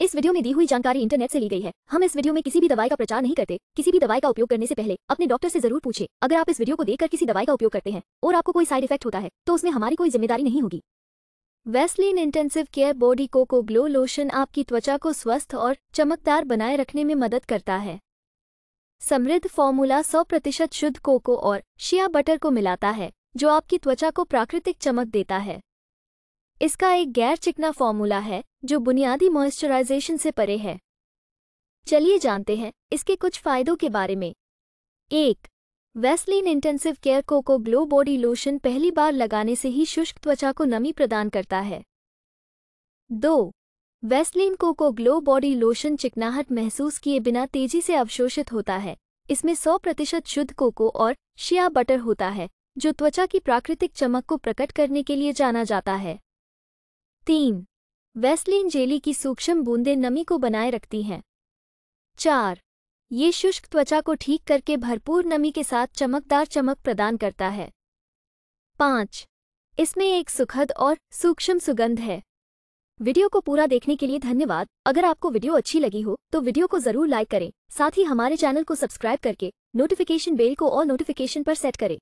इस वीडियो में दी हुई जानकारी इंटरनेट से ली गई है हम इस वीडियो में किसी भी दवाई का प्रचार नहीं करते किसी भी दवाई का उपयोग करने से पहले अपने डॉक्टर से जरूर पूछे अगर आप इस वीडियो को देखकर किसी दवाई का उपयोग करते हैं और आपको कोई साइड इफेक्ट होता है तो उसमें हमारी कोई जिम्मेदारी नहीं होगी Vaseline intensive care body cocoa glow lotion आपकी त्वचा को स्वस्थ और चमकदार बनाए रखने में मदद करता है समृद्ध फॉर्मूला सौ प्रतिशत शुद्ध कोको और शिया बटर को मिलाता है जो आपकी त्वचा को प्राकृतिक चमक देता है इसका एक गैर चिकना फॉर्मूला है जो बुनियादी मॉइस्चराइजेशन से परे है चलिए जानते हैं इसके कुछ फायदों के बारे में एक Vaseline intensive care cocoa glow body lotion पहली बार लगाने से ही शुष्क त्वचा को नमी प्रदान करता है दो Vaseline cocoa glow body lotion चिकनाहट महसूस किए बिना तेजी से अवशोषित होता है इसमें 100 प्रतिशत शुद्ध कोको और शिया बटर होता है जो त्वचा की प्राकृतिक चमक को प्रकट करने के लिए जाना जाता है तीन वेस्लिन जेली की सूक्ष्म बूंदें नमी को बनाए रखती हैं चार ये शुष्क त्वचा को ठीक करके भरपूर नमी के साथ चमकदार चमक प्रदान करता है पाँच इसमें एक सुखद और सूक्ष्म सुगंध है वीडियो को पूरा देखने के लिए धन्यवाद अगर आपको वीडियो अच्छी लगी हो तो वीडियो को जरूर लाइक करें साथ ही हमारे चैनल को सब्सक्राइब करके नोटिफिकेशन बेल को और नोटिफिकेशन पर सेट करें